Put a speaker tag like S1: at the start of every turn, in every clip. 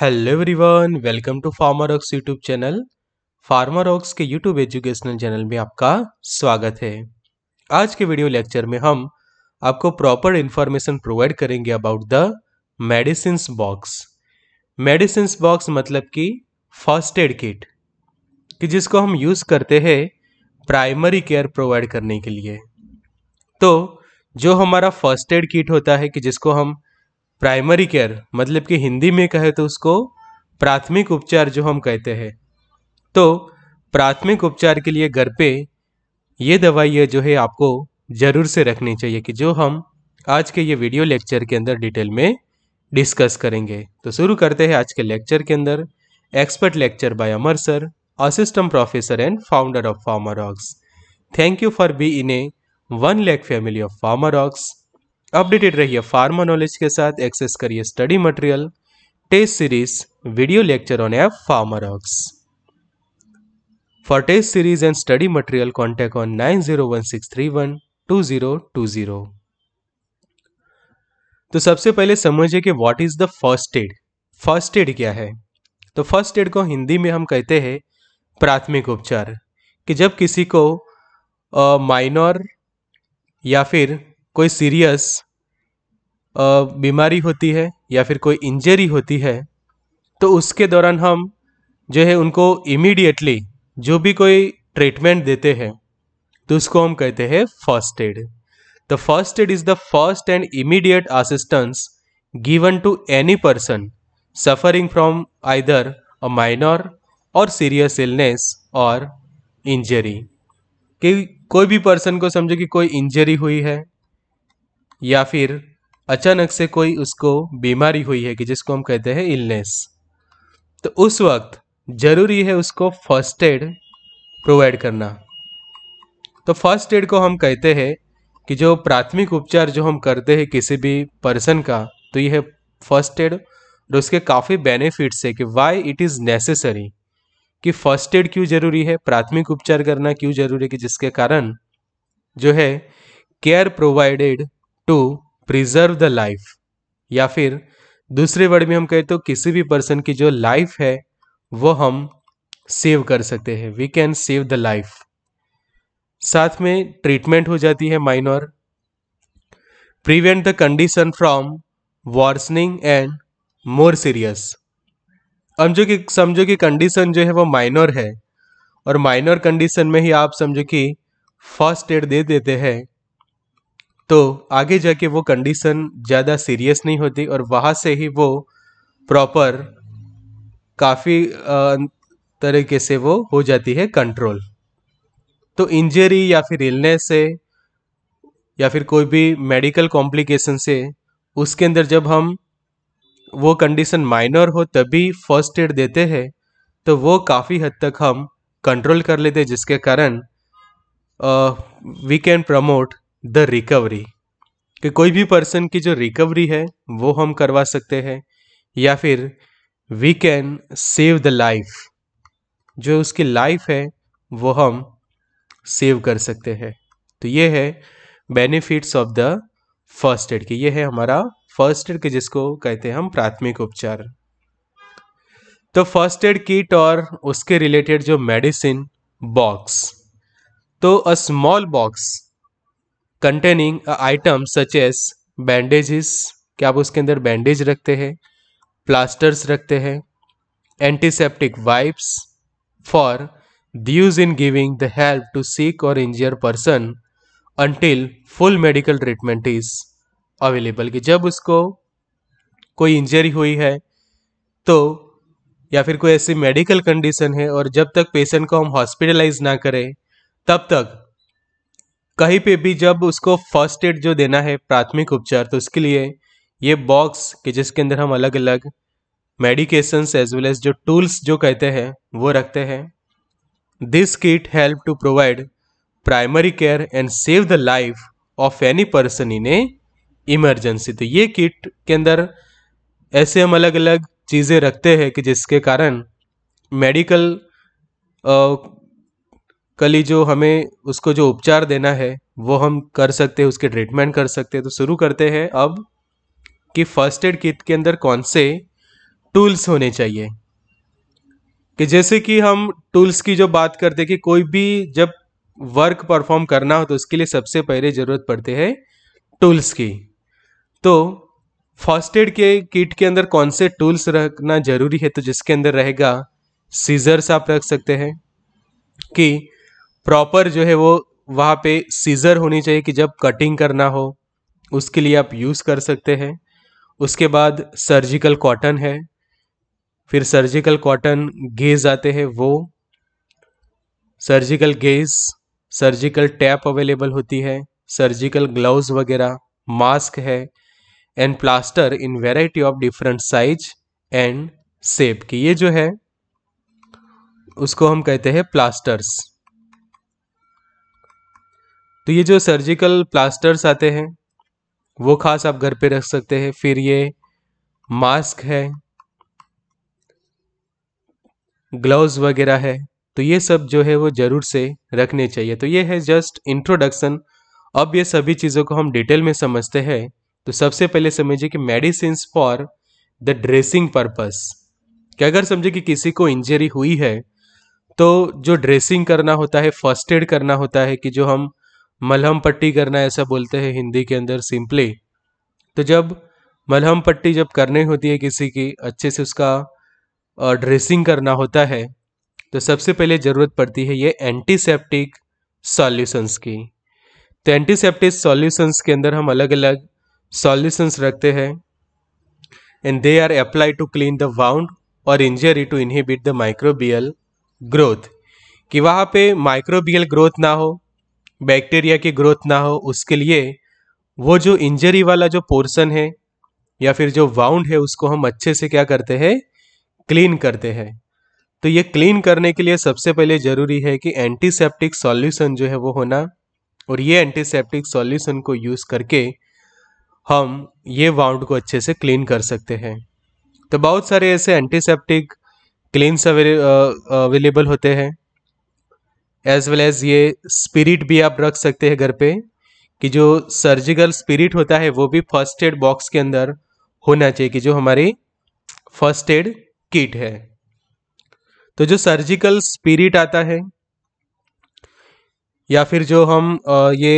S1: Hello everyone welcome to pharma rox YouTube channel pharma rox के YouTube educational channel में आपका स्वागत है आज के वीडियो लेक्चर में हम आपको प्रॉपर इन्फॉर्मेशन प्रोवाइड करेंगे about the medicine box medicine box मतलब कि फर्स्ट एड किट कि जिसको हम यूज़ करते हैं प्राइमरी केयर प्रोवाइड करने के लिए तो जो हमारा फर्स्ट एड किट होता है कि जिसको हम प्राइमरी केयर मतलब कि हिंदी में कहे तो उसको प्राथमिक उपचार जो हम कहते हैं तो प्राथमिक उपचार के लिए घर पे ये दवाइयाँ जो है आपको ज़रूर से रखनी चाहिए कि जो हम आज के ये वीडियो लेक्चर के अंदर डिटेल में डिस्कस करेंगे तो शुरू करते हैं आज के लेक्चर के अंदर expert lecture by Amar sir assistant professor and founder of Pharmarox thank you for being a one lakh family of Pharmarox updated रहिए फार्मा नॉलेज के साथ एक्सेस करिए study material test series video lecture on app Pharmarox For test series and study material, contact on 9016312020. तो सबसे पहले समझिए कि what is the first aid first aid क्या है तो फर्स्ट एड को हिंदी में हम कहते हैं प्राथमिक उपचार कि जब किसी को माइनर या फिर कोई सीरियस बीमारी होती है या फिर कोई इंजरी होती है तो उसके दौरान हम जो है उनको इमीडिएटली जो भी कोई ट्रीटमेंट देते हैं तो उसको हम कहते हैं first aid the first aid is the first and immediate assistance given to any person suffering from either a minor or serious illness or injury कि कोई भी पर्सन को समझो कि कोई इंजरी हुई है या फिर अचानक से कोई उसको बीमारी हुई है कि जिसको हम कहते हैं इलनेस तो उस वक्त ज़रूरी है उसको फर्स्ट एड प्रोवाइड करना तो फर्स्ट एड को हम कहते हैं कि जो प्राथमिक उपचार जो हम करते हैं किसी भी पर्सन का तो यह फर्स्ट एड और उसके काफ़ी बेनिफिट्स है कि वाई इट इज़ नेसेसरी कि फर्स्ट एड क्यों ज़रूरी है प्राथमिक उपचार करना क्यों ज़रूरी है कि जिसके कारण जो है care provided to preserve the life या फिर दूसरे वर्ड में हम कहें तो किसी भी पर्सन की जो लाइफ है वो हम सेव कर सकते हैं we can save the life साथ में ट्रीटमेंट हो जाती है minor prevent the condition from worsening and more serious हम जो कि समझो कि कंडीशन जो है वो माइनर है और माइनर कंडीशन में ही आप समझो कि फर्स्ट एड दे देते हैं तो आगे जाके वो कंडीशन ज़्यादा सीरियस नहीं होती और वहाँ से ही वो प्रॉपर काफ़ी तरीके से वो हो जाती है कंट्रोल तो इंजरी या फिर इलनेस से या फिर कोई भी मेडिकल कॉम्प्लिकेशन से उसके अंदर जब हम वो कंडीशन माइनर हो तभी फर्स्ट एड देते हैं तो वो काफ़ी हद तक हम कंट्रोल कर लेते हैं जिसके कारण we can promote the recovery कि कोई भी पर्सन की जो रिकवरी है वो हम करवा सकते हैं या फिर we can save the life जो उसकी लाइफ है वो हम सेव कर सकते हैं तो ये है benefits of the first aid की ये है हमारा फर्स्ट एड के जिसको कहते हैं हम प्राथमिक उपचार तो फर्स्ट एड किट और उसके रिलेटेड जो मेडिसिन बॉक्स तो a small box containing item such as क्या आप उसके अंदर बैंडेज रखते हैं प्लास्टर्स रखते हैं antiseptic wipes for those in giving the help to sick or injured person until full medical treatment is available कि जब उसको कोई इंजरी हुई है तो या फिर कोई ऐसी मेडिकल कंडीशन है और जब तक पेशेंट को हम हॉस्पिटलाइज ना करें तब तक कहीं पे भी जब उसको फर्स्ट एड जो देना है प्राथमिक उपचार तो उसके लिए ये बॉक्स कि जिसके अंदर हम अलग अलग मेडिकेशंस एज वेल एज जो टूल्स जो कहते हैं वो रखते हैं this kit help to provide primary care and save the life of any person in a emergency तो ये किट के अंदर ऐसे हम अलग अलग चीज़ें रखते हैं कि जिसके कारण मेडिकल कल ही जो हमें उसको जो उपचार देना है वो हम कर सकते हैं उसके ट्रीटमेंट कर सकते हैं तो शुरू करते हैं अब कि फर्स्ट एड किट के अंदर कौन से टूल्स होने चाहिए कि जैसे कि हम टूल्स की जो बात करते हैं कि कोई भी जब वर्क परफॉर्म करना हो तो उसके लिए सबसे पहले ज़रूरत पड़ती है टूल्स की तो फर्स्ट एड के किट के अंदर कौन से टूल्स रखना ज़रूरी है तो जिसके अंदर रहेगा सीजर्स आप रख सकते हैं कि प्रॉपर जो है वो वहाँ पे सीज़र होनी चाहिए कि जब कटिंग करना हो उसके लिए आप यूज़ कर सकते हैं उसके बाद सर्जिकल कॉटन है फिर सर्जिकल कॉटन गेज आते हैं वो surgical gauze surgical tape available होती है सर्जिकल ग्लव्स वगैरह मास्क है and plaster in variety of different size and shape की ये जो है उसको हम कहते हैं प्लास्टर्स तो ये जो सर्जिकल प्लास्टर्स आते हैं वो खास आप घर पे रख सकते हैं फिर ये मास्क है ग्लव्स वगैरह है तो ये सब जो है वो ज़रूर से रखने चाहिए तो ये है जस्ट इंट्रोडक्शन अब ये सभी चीज़ों को हम डिटेल में समझते हैं तो सबसे पहले समझिए कि medicine for the dressing purpose कि अगर समझे कि किसी को इंजरी हुई है तो जो ड्रेसिंग करना होता है फर्स्ट एड करना होता है कि जो हम मलहम पट्टी करना ऐसा बोलते हैं हिंदी के अंदर सिंपली तो जब मलहम पट्टी जब करनी होती है किसी की अच्छे से उसका ड्रेसिंग करना होता है तो सबसे पहले ज़रूरत पड़ती है ये एंटीसेप्टिक सॉल्यूशंस की तो एंटीसेप्टिक सॉल्यूशंस के अंदर हम अलग अलग सॉल्यूशंस रखते हैं and they are apply to clean the wound or injury to inhibit the microbial growth कि वहाँ पे माइक्रोबियल ग्रोथ ना हो बैक्टीरिया की ग्रोथ ना हो उसके लिए वो जो इंजरी वाला जो पोर्सन है या फिर जो वाउंड है उसको हम अच्छे से क्या करते हैं क्लीन करते हैं तो ये क्लीन करने के लिए सबसे पहले ज़रूरी है कि एंटीसेप्टिक सॉल्यूशन जो है वो होना और ये एंटीसेप्टिक सॉल्यूशन को यूज़ करके हम ये वाउंड को अच्छे से क्लीन कर सकते हैं तो बहुत सारे ऐसे एंटीसेप्टिक क्लीन्स अवेलेबल होते हैं एज वेल एज़ ये स्पिरिट भी आप रख सकते हैं घर पे कि जो सर्जिकल स्पिरिट होता है वो भी फर्स्ट एड बॉक्स के अंदर होना चाहिए कि जो हमारी फर्स्ट एड किट है तो जो सर्जिकल स्पिरिट आता है या फिर जो हम ये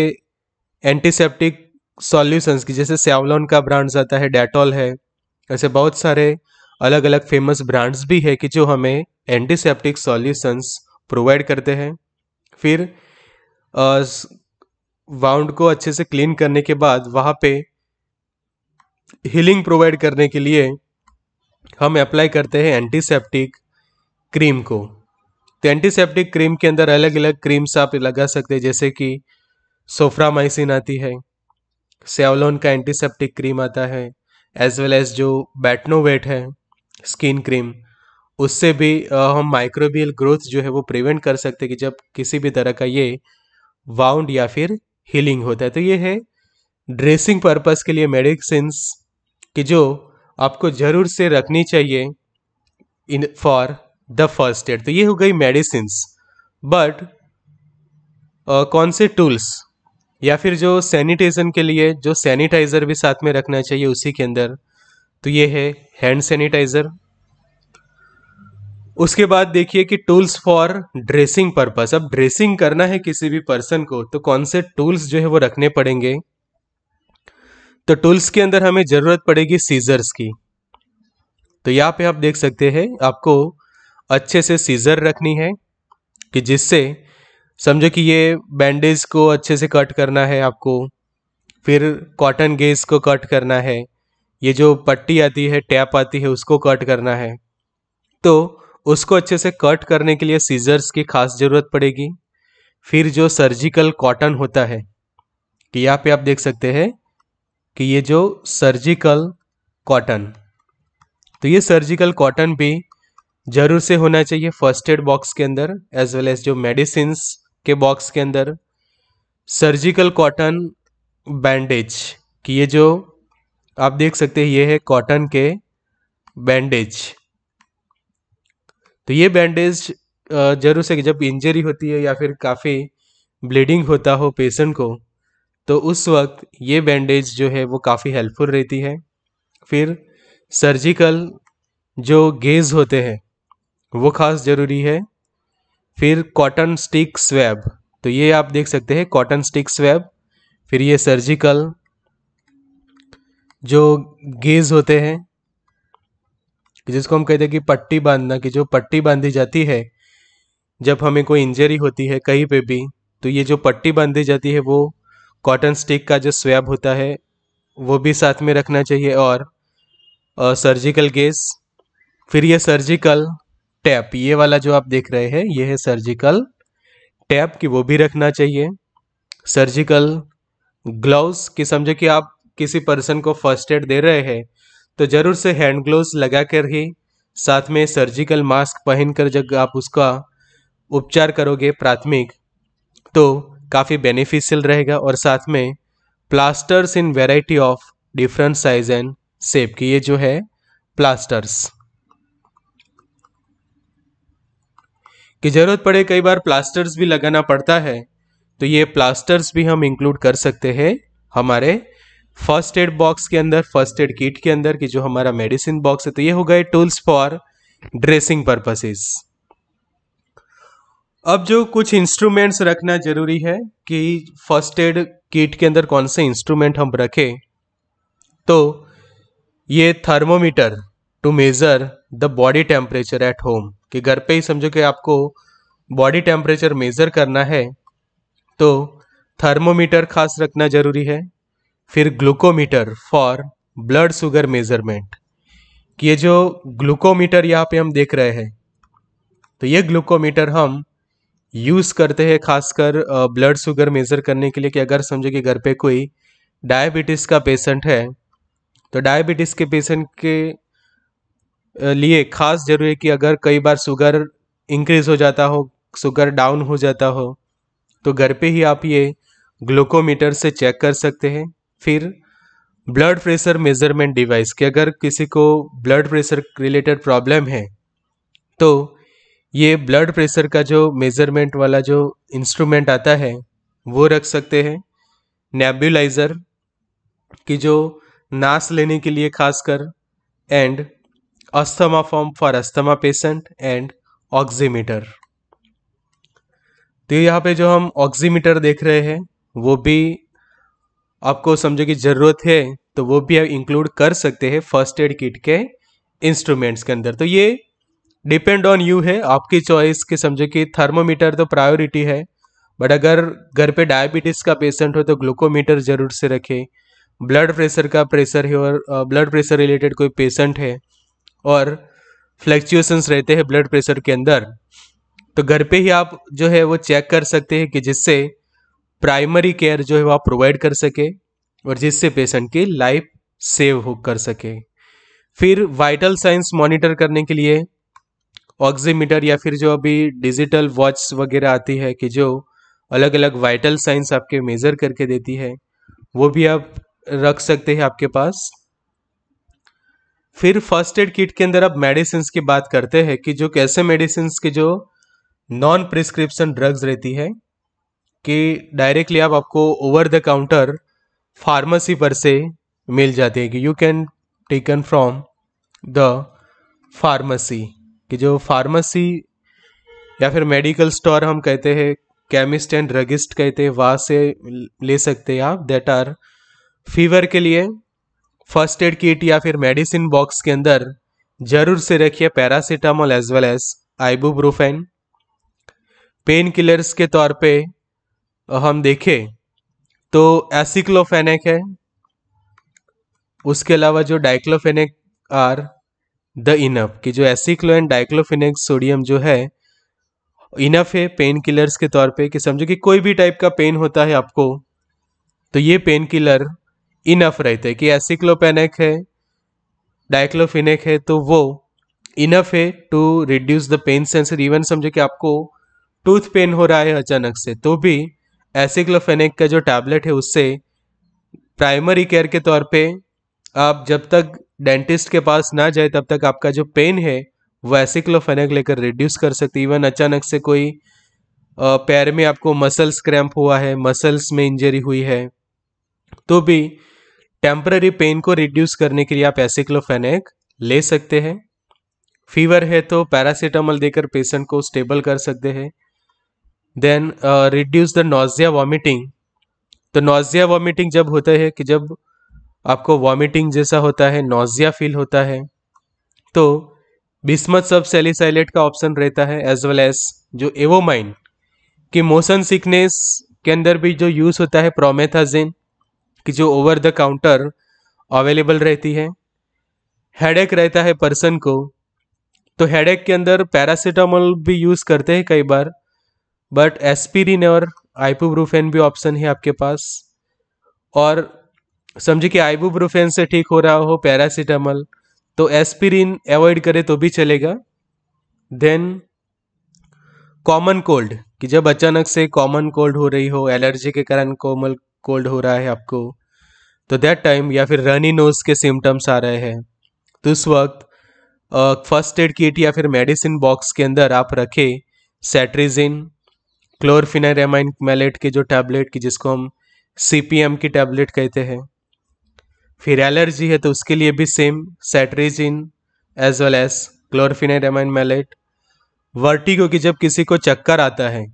S1: एंटीसेप्टिक सॉल्यूशंस की जैसे सेवलॉन का ब्रांड्स आता है डेटॉल है ऐसे बहुत सारे अलग अलग फेमस ब्रांड्स भी है कि जो हमें एंटीसेप्टिक सॉल्यूशंस प्रोवाइड करते हैं फिर वाउंड को अच्छे से क्लीन करने के बाद वहाँ पे हीलिंग प्रोवाइड करने के लिए हम अप्लाई करते हैं एंटीसेप्टिक क्रीम को तो एंटीसेप्टिक क्रीम के अंदर अलग अलग क्रीम्स आप लगा सकते हैं जैसे कि सोफ्रामाइसिन आती है सेवलोन का एंटीसेप्टिक क्रीम आता है एज वेल एज जो बैटनोवेट है स्किन क्रीम उससे भी हम माइक्रोबियल ग्रोथ जो है वो प्रिवेंट कर सकते हैं कि जब किसी भी तरह का ये वाउंड या फिर हीलिंग होता है तो ये है ड्रेसिंग पर्पस के लिए मेडिसिन कि जो आपको ज़रूर से रखनी चाहिए in for the first aid तो ये हो गई मेडिसिन बट कौन से टूल्स या फिर जो सैनिटेशन के लिए जो सैनिटाइज़र भी साथ में रखना चाहिए उसी के अंदर तो ये है हैंड सैनिटाइज़र उसके बाद देखिए कि टूल्स फॉर ड्रेसिंग पर्पस अब ड्रेसिंग करना है किसी भी पर्सन को तो कौन से टूल्स जो है वो रखने पड़ेंगे तो टूल्स के अंदर हमें ज़रूरत पड़ेगी सीजर्स की तो यहाँ पे आप देख सकते हैं आपको अच्छे से सीजर रखनी है कि जिससे समझो कि ये बैंडेज को अच्छे से कट करना है आपको फिर कॉटन गेज को कट करना है ये जो पट्टी आती है टैप आती है उसको कट करना है तो उसको अच्छे से कट करने के लिए सीजर्स की खास ज़रूरत पड़ेगी फिर जो सर्जिकल कॉटन होता है कि यहाँ पे आप देख सकते हैं कि ये जो सर्जिकल कॉटन तो ये सर्जिकल कॉटन भी ज़रूर से होना चाहिए फर्स्ट एड बॉक्स के अंदर एज वेल एज जो मेडिसिन के बॉक्स के अंदर सर्जिकल कॉटन बैंडेज कि ये जो आप देख सकते हैं ये है कॉटन के बैंडेज तो ये बैंडेज जरूर से जब इंजरी होती है या फिर काफ़ी ब्लीडिंग होता हो पेशेंट को तो उस वक्त ये बैंडेज जो है वो काफ़ी हेल्पफुल रहती है फिर सर्जिकल जो गेज होते हैं वो खास ज़रूरी है फिर कॉटन स्टिक स्वैब तो ये आप देख सकते हैं कॉटन स्टिक स्वैब फिर ये सर्जिकल जो गेज होते हैं जिसको हम कहते हैं कि पट्टी बांधना कि जो पट्टी बांधी जाती है जब हमें कोई इंजरी होती है कहीं पे भी तो ये जो पट्टी बांधी जाती है वो कॉटन स्टिक का जो स्वैब होता है वो भी साथ में रखना चाहिए और, सर्जिकल गेस फिर ये सर्जिकल टैप ये वाला जो आप देख रहे हैं ये है सर्जिकल टैप की वो भी रखना चाहिए सर्जिकल ग्लव्स कि समझे कि आप किसी पर्सन को फर्स्ट एड दे रहे हैं तो ज़रूर से हैंड ग्लोव लगा कर ही साथ में सर्जिकल मास्क पहनकर जब आप उसका उपचार करोगे प्राथमिक तो काफ़ी बेनिफिशियल रहेगा और साथ में plasters in variety of different size and shape की ये जो है प्लास्टर्स की ज़रूरत पड़े कई बार प्लास्टर्स भी लगाना पड़ता है तो ये प्लास्टर्स भी हम इंक्लूड कर सकते हैं हमारे फर्स्ट एड बॉक्स के अंदर फर्स्ट एड किट के अंदर कि जो हमारा मेडिसिन बॉक्स है तो ये हो गए टूल्स फॉर ड्रेसिंग पर्पसेस अब जो कुछ इंस्ट्रूमेंट्स रखना जरूरी है कि फर्स्ट एड किट के अंदर कौन से इंस्ट्रूमेंट हम रखें तो ये thermometer to measure the body temperature at home कि घर पे ही समझो कि आपको बॉडी टेम्परेचर मेज़र करना है तो थर्मोमीटर खास रखना ज़रूरी है फिर glucometer for blood sugar measurement कि ये जो ग्लूकोमीटर यहाँ पे हम देख रहे हैं तो ये ग्लूकोमीटर हम यूज़ करते हैं खासकर ब्लड शुगर मेज़र करने के लिए कि अगर समझो कि घर पे कोई डायबिटीज़ का पेशेंट है तो डायबिटीज़ के पेशेंट के लिए खास जरूरी है कि अगर कई बार शुगर इंक्रीज़ हो जाता हो शुगर डाउन हो जाता हो तो घर पे ही आप ये ग्लूकोमीटर से चेक कर सकते हैं फिर ब्लड प्रेशर मेजरमेंट डिवाइस कि अगर किसी को ब्लड प्रेशर रिलेटेड प्रॉब्लम है तो ये ब्लड प्रेशर का जो मेजरमेंट वाला जो इंस्ट्रूमेंट आता है वो रख सकते हैं नेबुलाइज़र की जो नाश लेने के लिए खासकर and asthma form for asthma patient and oximeter तो यहाँ पे जो हम ऑक्सीमीटर देख रहे हैं वो भी आपको समझो कि ज़रूरत है तो वो भी आप इंक्लूड कर सकते हैं फर्स्ट एड किट के इंस्ट्रूमेंट्स के अंदर तो ये डिपेंड ऑन यू है आपकी चॉइस के समझो कि थर्मोमीटर तो प्रायोरिटी है बट अगर घर पे डायबिटीज़ का पेशेंट हो तो ग्लूकोमीटर ज़रूर से रखें ब्लड प्रेशर का प्रेशर है और ब्लड प्रेशर रिलेटेड कोई पेशेंट है और फ्लक्चुएशंस रहते हैं ब्लड प्रेशर के अंदर तो घर पे ही आप जो है वो चेक कर सकते हैं कि जिससे प्राइमरी केयर जो है वह प्रोवाइड कर सके और जिससे पेशेंट की लाइफ सेव हो कर सके फिर वाइटल साइंस मॉनिटर करने के लिए ऑक्सीमीटर या फिर जो अभी डिजिटल वॉच वगैरह आती है कि जो अलग अलग वाइटल साइंस आपके मेज़र करके देती है वो भी आप रख सकते हैं आपके पास फिर फर्स्ट एड किट के अंदर आप मेडिसिन की बात करते हैं कि जो कैसे मेडिसिन के जो नॉन प्रिस्क्रिप्शन ड्रग्स रहती है कि डायरेक्टली आप आपको ओवर द काउंटर फार्मेसी पर से मिल जाती है कि you can taken from the pharmacy कि जो फार्मेसी या फिर मेडिकल स्टोर हम कहते हैं केमिस्ट एंड ड्रगिस्ट कहते हैं वहाँ से ले सकते हैं आप देट आर फीवर के लिए फर्स्ट एड किट या फिर मेडिसिन बॉक्स के अंदर जरूर से रखिए paracetamol as well as ibuprofen pain killers के तौर पे हम देखें तो एसिक्लोफेनेक है उसके अलावा जो डाइक्लोफेनेक आर द इनफ कि जो एसिक्लो एंड डाइक्लोफेनेक सोडियम जो है इनफ है पेन किलर्स के तौर पे कि समझो कि कोई भी टाइप का पेन होता है आपको तो ये पेन किलर इनफ रहते हैं कि एसिक्लोपेनेक है डाइक्लोफिनेक है तो वो इनफ है to reduce the pain sensor even समझो कि आपको टूथ पेन हो रहा है अचानक से तो भी एसिक्लोफेनिक का जो टैबलेट है उससे प्राइमरी केयर के तौर पे आप जब तक डेंटिस्ट के पास ना जाए तब तक आपका जो पेन है वो एसिक्लोफेनिक लेकर रिड्यूस कर सकते इवन अचानक से कोई पैर में आपको मसल्स क्रैम्प हुआ है मसल्स में इंजरी हुई है तो भी टेम्प्ररी पेन को रिड्यूस करने के लिए आप एसिक्लोफेनिक ले सकते हैं फीवर है तो पैरासीटामोल देकर पेशेंट को स्टेबल कर सकते हैं then reduce the nausea vomiting तो नोजिया वॉमिटिंग जब होता है कि जब आपको वॉमिटिंग जैसा होता है नोजिया फील होता है तो बिस्मत सब सेलिसाइलेट का ऑप्शन रहता है एज वेल एज जो एवोमाइन कि मोशन सिकनेस के अंदर भी जो यूज़ होता है प्रोमेथाजिन कि जो ओवर द काउंटर अवेलेबल रहती है हेडेक रहता है पर्सन को तो हेडेक के अंदर पैरासीटामोल भी यूज़ करते हैं कई बार बट एस्पिरिन और आइबूब्रूफेन भी ऑप्शन है आपके पास और समझे कि आइबूब्रूफेन से ठीक हो रहा हो पैरासीटामोल तो एस्पिरिन अवॉइड करे तो भी चलेगा देन कॉमन कोल्ड कि जब अचानक से कॉमन कोल्ड हो रही हो एलर्जी के कारण कॉमन कोल्ड हो रहा है आपको तो दैट टाइम या फिर रनी नोज के सिम्टम्स आ रहे हैं तो उस वक्त फर्स्ट एड किट या फिर मेडिसिन बॉक्स के अंदर आप रखें सेट्रिजिन क्लोरफिनारामाइन मैलेट की जो टैबलेट की जिसको हम सी की टैबलेट कहते हैं फिर एलर्जी है तो उसके लिए भी same cetirizine as well as chlorpheniramine maleate vertigo की जब किसी को चक्कर आता है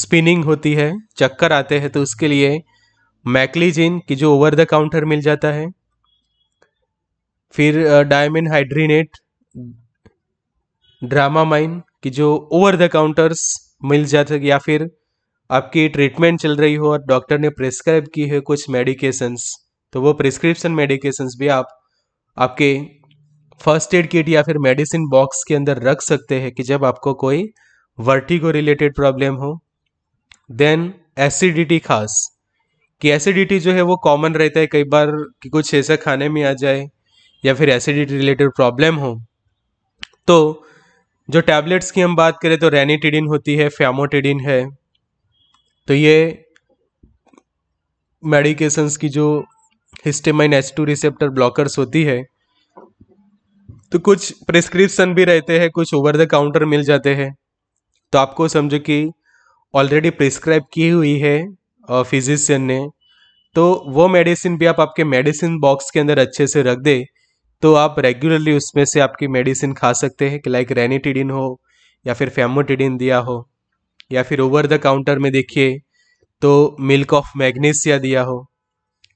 S1: स्पिनिंग होती है चक्कर आते हैं तो उसके लिए मैक्लीजिन की जो ओवर द काउंटर मिल जाता है फिर डायमिन हाइड्रीनेट ड्रामामाइन की जो ओवर द काउंटर्स मिल जाते या फिर आपकी ट्रीटमेंट चल रही हो और डॉक्टर ने प्रिस्क्राइब की है कुछ मेडिकेशंस तो वो प्रिस्क्रिप्शन मेडिकेशंस भी आप आपके फर्स्ट एड किट या फिर मेडिसिन बॉक्स के अंदर रख सकते हैं कि जब आपको कोई वर्टिगो रिलेटेड प्रॉब्लम हो देन एसिडिटी खास कि एसिडिटी जो है वो कॉमन रहता है कई बार कि कुछ ऐसा खाने में आ जाए या फिर एसिडिटी रिलेटेड प्रॉब्लम हो तो जो टैबलेट्स की हम बात करें तो रेनीटिडिन होती है फैमोटिडिन है तो ये मेडिकेशंस की जो histamine H two receptor blockers होती है तो कुछ प्रिस्क्रिप्शन भी रहते हैं कुछ ओवर द काउंटर मिल जाते हैं तो आपको समझो कि ऑलरेडी प्रिस्क्राइब की हुई है फिजिशियन ने तो वो मेडिसिन भी आप आपके मेडिसिन बॉक्स के अंदर अच्छे से रख दे तो आप रेगुलरली उसमें से आपकी मेडिसिन खा सकते हैं कि लाइक रेनिटिडिन हो या फिर फेमोटिडिन दिया हो या फिर ओवर द काउंटर में देखिए तो मिल्क ऑफ मैग्नीसिया दिया हो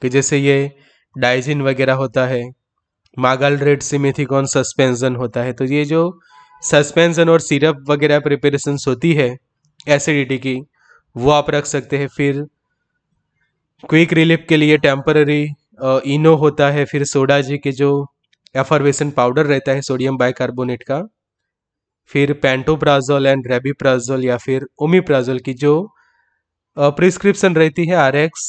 S1: कि जैसे ये डाइजिन वगैरह होता है मागल रेड सिमिथिकॉन सस्पेंजन होता है तो ये जो सस्पेंजन और सिरप वगैरह प्रिपरेशन होती है एसिडिटी की वो आप रख सकते हैं फिर क्विक रिलीफ के लिए टेम्पररी इनो होता है फिर सोडा जी के जो एफरवेसन पाउडर रहता है सोडियम बाइकार्बोनेट का फिर पेंटोप्राजोल एंड रेबीप्राजोल या फिर ओमीप्राजोल की जो प्रिस्क्रिप्शन रहती है आर एक्स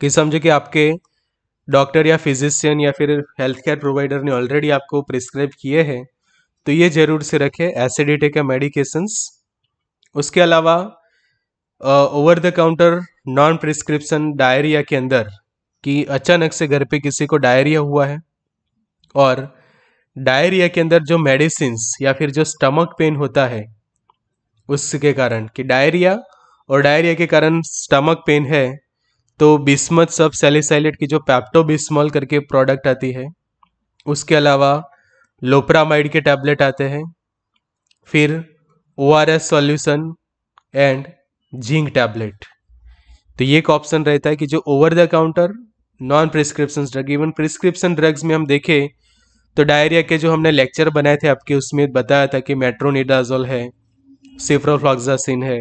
S1: कि समझो कि आपके डॉक्टर या फिजिशियन या फिर हेल्थ केयर प्रोवाइडर ने ऑलरेडी आपको प्रिस्क्राइब किए हैं तो ये ज़रूर से रखें एसिडिटी का मेडिकेशंस उसके अलावा over the counter non prescription diarrhoea के अंदर कि अचानक से घर पे किसी को डायरिया हुआ है और डायरिया के अंदर जो मेडिसिन या फिर जो स्टमक पेन होता है उसके कारण कि डायरिया और डायरिया के कारण स्टमक पेन है तो बिस्मत सब सेलिसाइलेट की जो पैप्टोबिस्मॉल करके प्रोडक्ट आती है उसके अलावा लोप्रामाइड के टैबलेट आते हैं फिर O R S solution and zinc tablet तो ये एक ऑप्शन रहता है कि जो over the counter non prescription drug even prescription drugs में हम देखें तो डायरिया के जो हमने लेक्चर बनाए थे आपके उसमें बताया था कि मेट्रोनिडाजोल है सिफ्रोफ्लॉक्सासिन है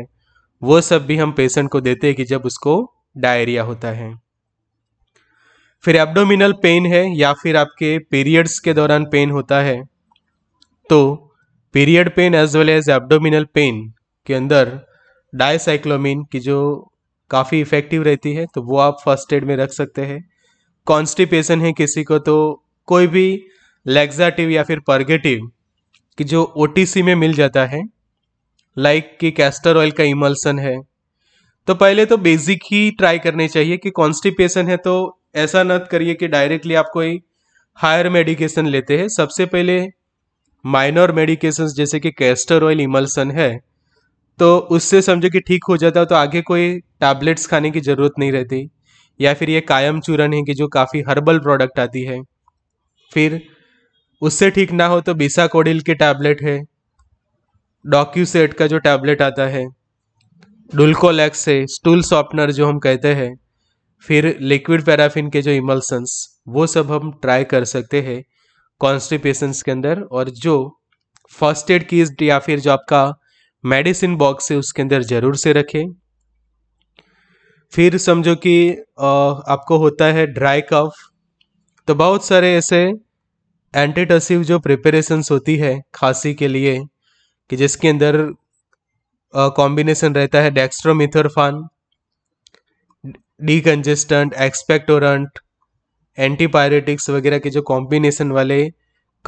S1: वो सब भी हम पेशेंट को देते हैं कि जब उसको डायरिया होता है फिर एब्डोमिनल पेन है या फिर आपके पीरियड्स के दौरान पेन होता है तो period pain as well as abdominal pain के अंदर डायसाइक्लोमिन की जो काफ़ी इफ़ेक्टिव रहती है तो वो आप फर्स्ट एड में रख सकते हैं कॉन्स्टिपेशन है किसी को तो कोई भी लेग्जाटिव या फिर पर्गेटिव कि जो ओ में मिल जाता है लाइक कि कैस्टर ऑयल का इमल्सन है तो पहले तो बेसिक ही ट्राई करने चाहिए कि कॉन्स्टिपेशन है तो ऐसा न करिए कि डायरेक्टली आप कोई हायर मेडिकेशन लेते हैं सबसे पहले माइनर मेडिकेशंस जैसे कि कैस्टर ऑयल इमल्सन है तो उससे समझो कि ठीक हो जाता है तो आगे कोई टैबलेट्स खाने की ज़रूरत नहीं रहती या फिर ये कायम चूरन है कि जो काफ़ी हर्बल प्रोडक्ट आती है फिर उससे ठीक ना हो तो बीसा कोडिल की टैबलेट है डॉक्यूसेट का जो टैबलेट आता है डुल्कोलैक्स है स्टूल सॉफ्टनर जो हम कहते हैं फिर लिक्विड पैराफिन के जो इमल्सन्स वो सब हम ट्राई कर सकते हैं कॉन्स्टिपेशन के अंदर और जो फर्स्ट एड की या फिर जो आपका मेडिसिन बॉक्स है उसके अंदर ज़रूर से रखें फिर समझो कि आपको होता है ड्राई कफ तो बहुत सारे ऐसे एंटीटसिव जो प्रिपरेशन होती है खांसी के लिए कि जिसके अंदर कॉम्बिनेशन uh, रहता है डेक्स्ट्रोमिथोरफान डीकंजेस्टेंट एक्सपेक्टोरेंट एंटीपायरेटिक्स वगैरह के जो कॉम्बिनेशन वाले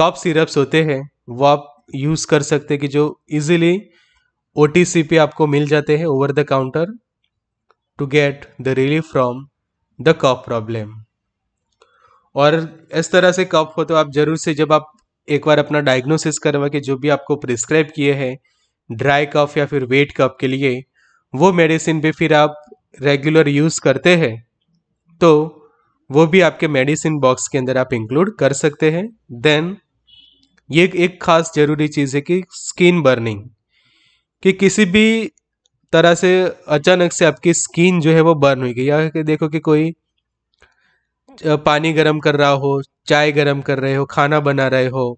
S1: कफ सिरप्स होते हैं वो आप यूज़ कर सकते हैं कि जो इजीली ओ पे आपको मिल जाते हैं over the counter to get the relief from the cough problem और इस तरह से कफ हो तो आप जरूर से जब आप एक बार अपना डायग्नोसिस करवा के जो भी आपको प्रिस्क्राइब किए हैं ड्राई कफ या फिर वेट कफ के लिए वो मेडिसिन भी फिर आप रेगुलर यूज़ करते हैं तो वो भी आपके मेडिसिन बॉक्स के अंदर आप इंक्लूड कर सकते हैं देन ये एक खास जरूरी चीज़ है कि स्किन बर्निंग कि किसी भी तरह से अचानक से आपकी स्किन जो है वो बर्न हुई या कि देखो कि कोई पानी गर्म कर रहा हो चाय गर्म कर रहे हो खाना बना रहे हो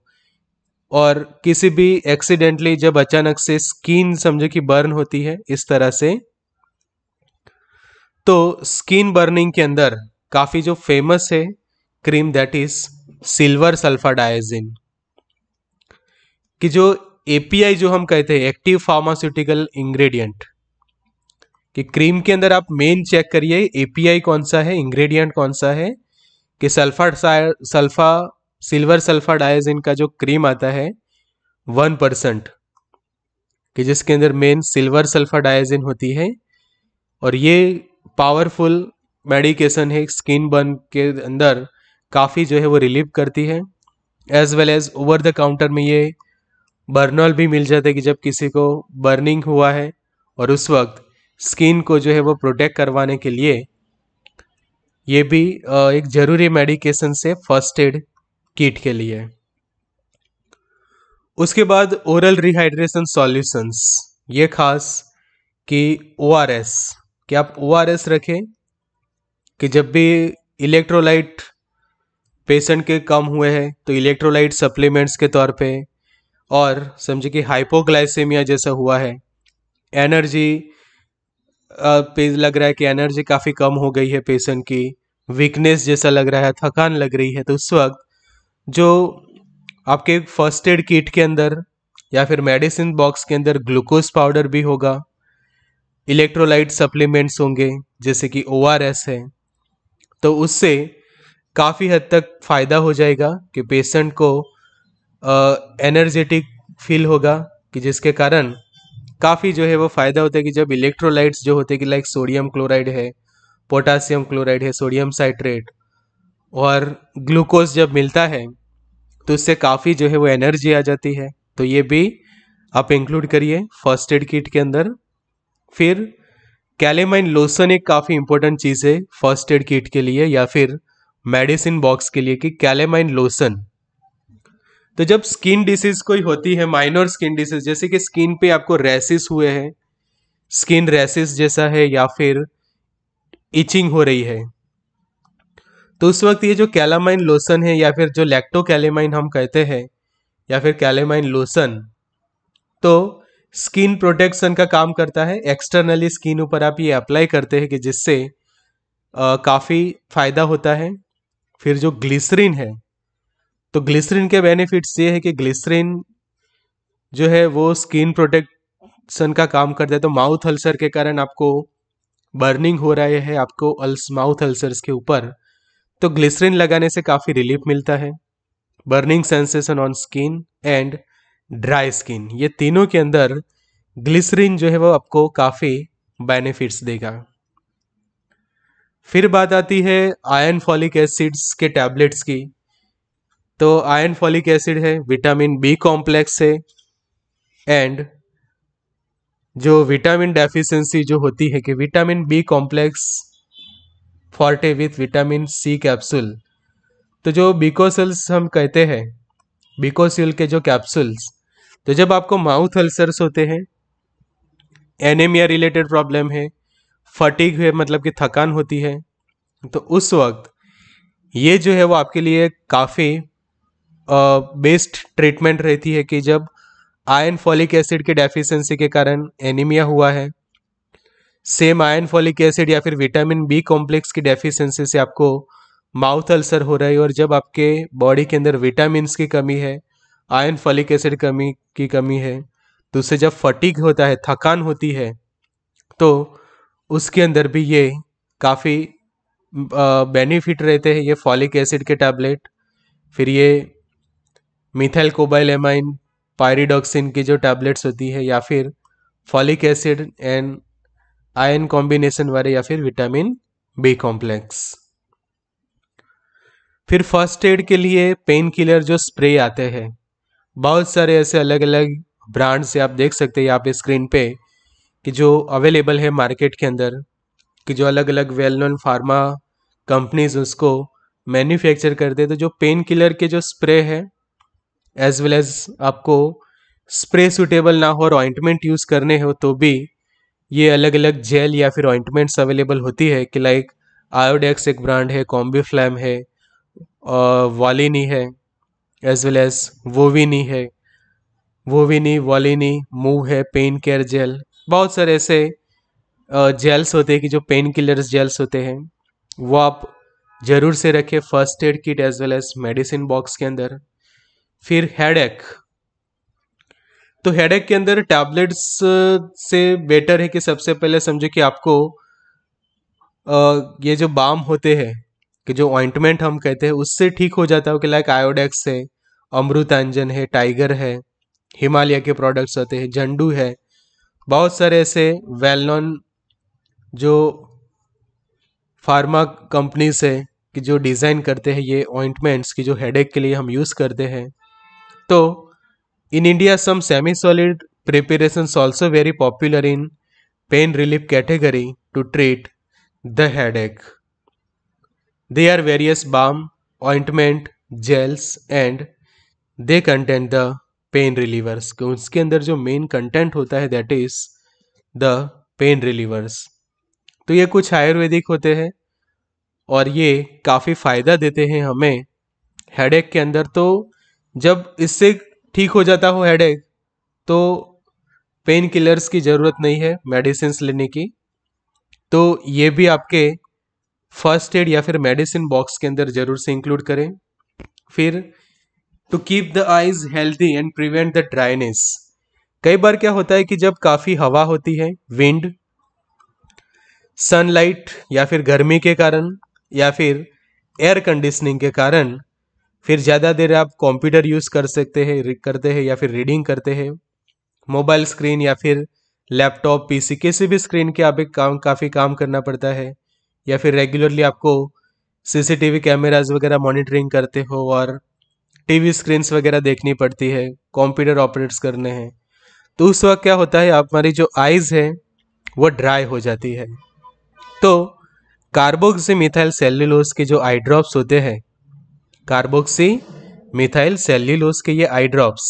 S1: और किसी भी एक्सीडेंटली जब अचानक से स्किन समझो कि बर्न होती है इस तरह से तो स्किन बर्निंग के अंदर काफ़ी जो फेमस है cream that is silver sulfadiazine कि जो एपीआई जो हम कहते हैं एक्टिव फार्मास्यूटिकल इंग्रेडिएंट कि क्रीम के अंदर आप मेन चेक करिए एपीआई कौन सा है इंग्रेडिएंट कौन सा है कि sulfa sulfa silver sulfadiazine का जो क्रीम आता है वन परसेंट कि जिसके अंदर मेन सिल्वर सल्फा डाइजिन होती है और ये पावरफुल मेडिकेशन है स्किन बर्न के अंदर काफ़ी जो है वो रिलीव करती है as well as over the counter में ये बर्नॉल भी मिल जाता है कि जब किसी को बर्निंग हुआ है और उस वक्त स्किन को जो है वो प्रोटेक्ट करवाने के लिए ये भी एक ज़रूरी मेडिकेशन से फर्स्ट एड किट के लिए उसके बाद ओरल रिहाइड्रेशन सॉल्यूशंस ये खास कि ओ आर एस कि आप ओ आर एस रखें कि जब भी इलेक्ट्रोलाइट पेशेंट के कम हुए हैं तो इलेक्ट्रोलाइट सप्लीमेंट्स के तौर पे और समझे कि हाइपोग्लाइसेमिया जैसा हुआ है एनर्जी पे लग रहा है कि एनर्जी काफ़ी कम हो गई है पेशेंट की वीकनेस जैसा लग रहा है थकान लग रही है तो उस वक्त जो आपके फर्स्ट एड किट के अंदर या फिर मेडिसिन बॉक्स के अंदर ग्लूकोज पाउडर भी होगा इलेक्ट्रोलाइट सप्लीमेंट्स होंगे जैसे कि ओ है तो उससे काफ़ी हद तक फ़ायदा हो जाएगा कि पेशेंट को एनर्जेटिक फील होगा कि जिसके कारण काफ़ी जो है वो फ़ायदा होता है कि जब इलेक्ट्रोलाइट्स जो होते हैं कि लाइक सोडियम क्लोराइड है पोटासियम क्लोराइड है सोडियम साइट्रेट और ग्लूकोज जब मिलता है तो उससे काफ़ी जो है वो एनर्जी आ जाती है तो ये भी आप इंक्लूड करिए फर्स्ट एड किट के अंदर फिर कैलेमाइन लोसन एक काफ़ी इंपॉर्टेंट चीज़ है फर्स्ट एड किट के लिए या फिर मेडिसिन बॉक्स के लिए कि कैलेमाइन लोसन तो जब स्किन डिसीज कोई होती है माइनर स्किन डिसीज जैसे कि स्किन पे आपको रैसेस हुए हैं स्किन रैसेस जैसा है या फिर इचिंग हो रही है तो उस वक्त ये जो कैलामाइन लोसन है या फिर जो लैक्टो कैलेमाइन हम कहते हैं या फिर कैलेमाइन लोसन तो स्किन प्रोटेक्शन का काम करता है एक्सटर्नली स्किन ऊपर आप ये अप्लाई करते हैं कि जिससे काफ़ी फायदा होता है फिर जो ग्लिसरीन है तो ग्लिसरीन के बेनिफिट्स ये है कि ग्लिसरीन जो है वो स्किन प्रोटेक्शन का काम करता है तो माउथ अल्सर के कारण आपको बर्निंग हो रहा है आपको अल्स माउथ अल्सर्स के ऊपर तो ग्लिसरीन लगाने से काफ़ी रिलीफ मिलता है burning sensation on skin and dry skin ये तीनों के अंदर ग्लिसरीन जो है वो आपको काफ़ी बेनिफिट्स देगा फिर बात आती है आयन फॉलिक एसिड्स के टैबलेट्स की तो आयन फॉलिक एसिड है विटामिन बी कॉम्प्लेक्स है एंड जो विटामिन डेफिशिएंसी जो होती है कि vitamin B complex forte with vitamin C capsule तो जो बिकोसल्स हम कहते हैं बिकोसिल के जो कैप्सूल्स तो जब आपको माउथ अल्सर्स होते हैं एनेमिया रिलेटेड प्रॉब्लम है फटिक है मतलब कि थकान होती है तो उस वक्त ये जो है वो आपके लिए काफ़ी बेस्ट ट्रीटमेंट रहती है कि जब आयन फॉलिक एसिड के डेफिशिएंसी के कारण एनीमिया हुआ है सेम आयन फॉलिक एसिड या फिर विटामिन बी कॉम्प्लेक्स की डेफिशिएंसी से आपको माउथ अल्सर हो रहा है और जब आपके बॉडी के अंदर विटामिन की कमी है आयन फॉलिक एसिड कमी की कमी है तो उससे जब फटीक होता है थकान होती है तो उसके अंदर भी ये काफ़ी बेनिफिट रहते हैं ये फॉलिक एसिड के टैबलेट फिर ये मिथाइल कोबाइल एमाइन पायरिडॉक्सिन की जो टैबलेट्स होती है या फिर folic acid and iron combination वाले या फिर विटामिन बी कॉम्प्लेक्स फिर फर्स्ट एड के लिए पेन किलर जो स्प्रे आते हैं बहुत सारे ऐसे अलग अलग ब्रांड से आप देख सकते हैं यहाँ पे स्क्रीन पे कि जो अवेलेबल है मार्केट के अंदर कि जो अलग अलग वेल नोन फार्मा कंपनीज उसको मैन्युफैक्चर करते हैं तो जो पेन किलर के जो स्प्रे है एज वेल एज आपको स्प्रे सुटेबल ना हो और ऑइंटमेंट यूज़ करने हो तो भी ये अलग अलग जेल या फिर ऑइंटमेंट्स अवेलेबल होती है कि लाइक आयोडेक्स एक ब्रांड है कॉम्बी फ्लैम है वालिनी है एज वेल एज वोविनी है वोविनी वालिनी मूव है पेन केयर जेल बहुत सारे ऐसे जेल्स होते हैं कि जो पेन किलर्स जेल्स होते हैं वो आप ज़रूर से रखें first aid kit as well as medicine box के अंदर फिर हेडेक तो हेडेक के अंदर टैबलेट्स से बेटर है कि सबसे पहले समझे कि आपको ये जो बाम होते हैं कि जो ऑइंटमेंट हम कहते हैं उससे ठीक हो जाता है कि लाइक आयोडेक्स है अमृतांजन है टाइगर है हिमालय के प्रोडक्ट्स होते हैं झंडू है बहुत सारे ऐसे वेल नॉन जो फार्मा कंपनीज है कि जो डिज़ाइन करते हैं ये ऑइंटमेंट्स की जो हेडेक के लिए हम यूज़ करते हैं तो in India some semi solid preparation also very popular in pain relief category to treat the headache they are various balm ointment gels and they content the pain relievers उसके अंदर जो main content होता है that is the pain relievers तो ये कुछ आयुर्वेदिक होते हैं और ये काफ़ी फायदा देते हैं हमें हेडेक के अंदर तो जब इससे ठीक हो जाता हो हेड तो पेन किलर्स की ज़रूरत नहीं है मेडिसिन लेने की तो ये भी आपके फर्स्ट एड या फिर मेडिसिन बॉक्स के अंदर ज़रूर से इंक्लूड करें फिर to keep the eyes healthy and prevent the dryness कई बार क्या होता है कि जब काफ़ी हवा होती है विंड सनलाइट या फिर गर्मी के कारण या फिर एयर कंडीशनिंग के कारण फिर ज़्यादा देर आप कंप्यूटर यूज़ कर सकते हैं करते हैं या फिर रीडिंग करते हैं मोबाइल स्क्रीन या फिर लैपटॉप पीसी किसी भी स्क्रीन के आप एक काम काफ़ी काम करना पड़ता है या फिर रेगुलरली आपको सीसीटीवी कैमराज वगैरह मॉनिटरिंग करते हो और टीवी स्क्रीन्स वगैरह देखनी पड़ती है कंप्यूटर ऑपरेट्स करने हैं तो उस वक्त क्या होता है हमारी जो आइज़ है वो ड्राई हो जाती है तो कार्बोक्सी मिथाइल सेल्यूलोस के जो आई ड्रॉप्स होते हैं कार्बोक्सी मिथाइल सेल्यूलोस के ये आई ड्रॉप्स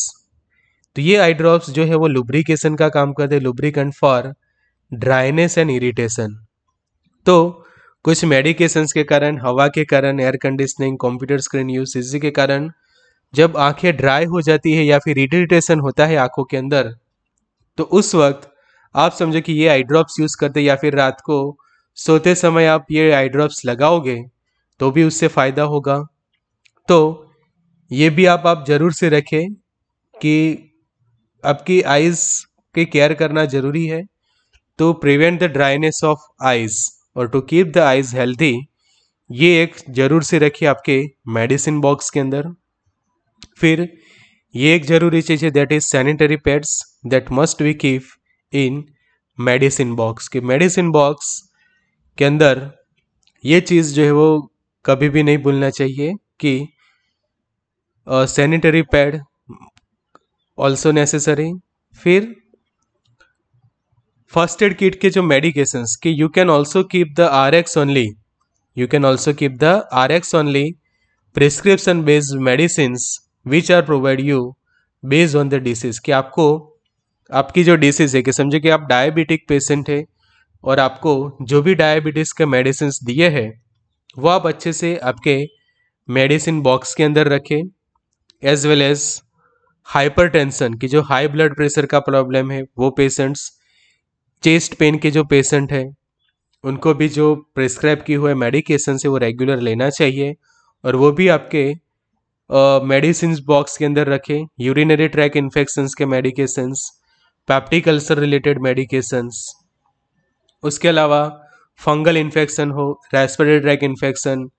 S1: तो ये आई ड्रॉप्स जो है वो लुब्रिकेशन का काम करते हैं lubricant for dryness and irritation तो कुछ मेडिकेशंस के कारण हवा के कारण air conditioning computer screen use इसी के कारण जब आंखें ड्राई हो जाती है या फिर इरिटेशन होता है आंखों के अंदर तो उस वक्त आप समझो कि ये आई ड्रॉप्स यूज़ करते या फिर रात को सोते समय आप ये आई ड्रॉप्स लगाओगे तो भी उससे फ़ायदा होगा तो ये भी आप आप ज़रूर से रखें कि आपकी आइज़ की केयर करना ज़रूरी है to prevent the dryness of eyes और to keep the eyes healthy ये एक ज़रूर से रखिए आपके मेडिसिन बॉक्स के अंदर फिर ये एक ज़रूरी चीज़ है that is sanitary pads that must we keep in medicine box कि मेडिसिन बॉक्स के अंदर ये चीज़ जो है वो कभी भी नहीं भूलना चाहिए कि सैनिटरी पैड ऑल्सो नेसेसरी फिर फर्स्ट एड किट के जो मेडिकेशंस कि you can also keep the R X only you can also keep the R X only prescription based medicine which are provide you based on the disease कि आपको आपकी जो disease है कि समझे कि आप डायबिटिक पेशेंट है और आपको जो भी डायबिटीज़ के मेडिसिन दिए हैं वो आप अच्छे से आपके मेडिसिन बॉक्स के अंदर रखें एज वेल एज हाइपरटेंशन की जो हाई ब्लड प्रेशर का प्रॉब्लम है वो पेशेंट्स चेस्ट पेन के जो पेशेंट हैं उनको भी जो प्रेस्क्राइब किए हुए मेडिकेशन से वो रेगुलर लेना चाहिए और वो भी आपके मेडिसिन uh, बॉक्स के अंदर रखें यूरिनरी ट्रैक इन्फेक्शंस के medications peptic ulcer related medications उसके अलावा फंगल इन्फेक्शन हो रेस्पिरेटरी ट्रैक इन्फेक्शन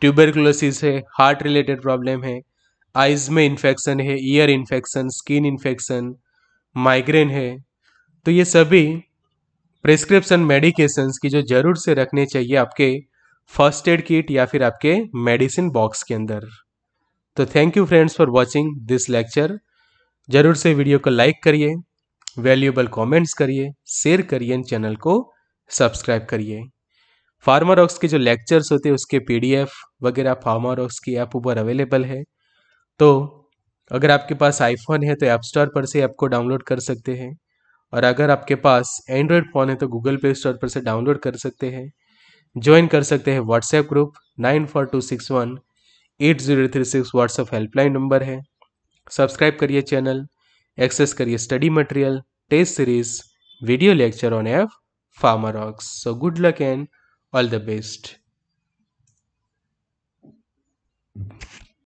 S1: ट्यूबरकुलोसिस है हार्ट रिलेटेड प्रॉब्लम है आइज़ में इन्फेक्शन है ear infection skin infection migraine है तो ये सभी प्रिस्क्रिप्शन मेडिकेशंस की जो ज़रूर से रखने चाहिए आपके फर्स्ट एड किट या फिर आपके मेडिसिन बॉक्स के अंदर तो thank you friends for watching this lecture ज़रूर से वीडियो को लाइक करिए वैल्यूएबल कमेंट्स करिए शेयर करिए चैनल को सब्सक्राइब करिए फार्मारॉक्स के जो लेक्चर्स होते हैं उसके पीडीएफ वगैरह फार्मारॉक्स की ऐप ऊपर अवेलेबल है तो अगर आपके पास आईफोन है तो ऐप स्टोर पर से ऐप को डाउनलोड कर सकते हैं और अगर आपके पास एंड्रॉयड फ़ोन है तो गूगल प्ले स्टोर पर से डाउनलोड कर सकते हैं ज्वाइन कर सकते हैं WhatsApp group nine four two six one eight zero three six WhatsApp helpline number है सब्सक्राइब करिए चैनल एक्सेस करिए study material test series video lecture on एफ Pharmarox so good luck and all the best